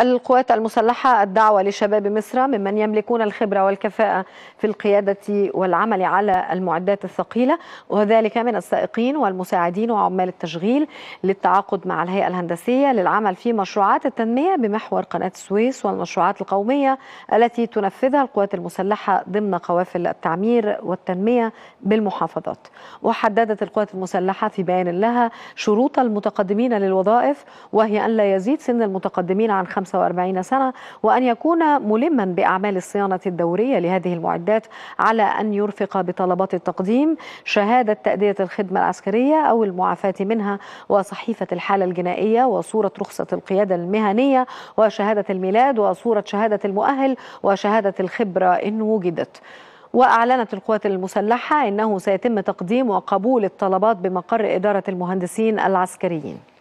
القوات المسلحة الدعوة لشباب مصر ممن يملكون الخبرة والكفاءة في القيادة والعمل على المعدات الثقيلة وذلك من السائقين والمساعدين وعمال التشغيل للتعاقد مع الهيئة الهندسية للعمل في مشروعات التنمية بمحور قناة السويس والمشروعات القومية التي تنفذها القوات المسلحة ضمن قوافل التعمير والتنمية بالمحافظات وحددت القوات المسلحة في بيان لها شروط المتقدمين للوظائف وهي أن لا يزيد سن المتقدمين عن 45 سنة وأن يكون ملما بأعمال الصيانة الدورية لهذه المعدات على أن يرفق بطلبات التقديم شهادة تأدية الخدمة العسكرية أو المعافاة منها وصحيفة الحالة الجنائية وصورة رخصة القيادة المهنية وشهادة الميلاد وصورة شهادة المؤهل وشهادة الخبرة إن وجدت وأعلنت القوات المسلحة أنه سيتم تقديم وقبول الطلبات بمقر إدارة المهندسين العسكريين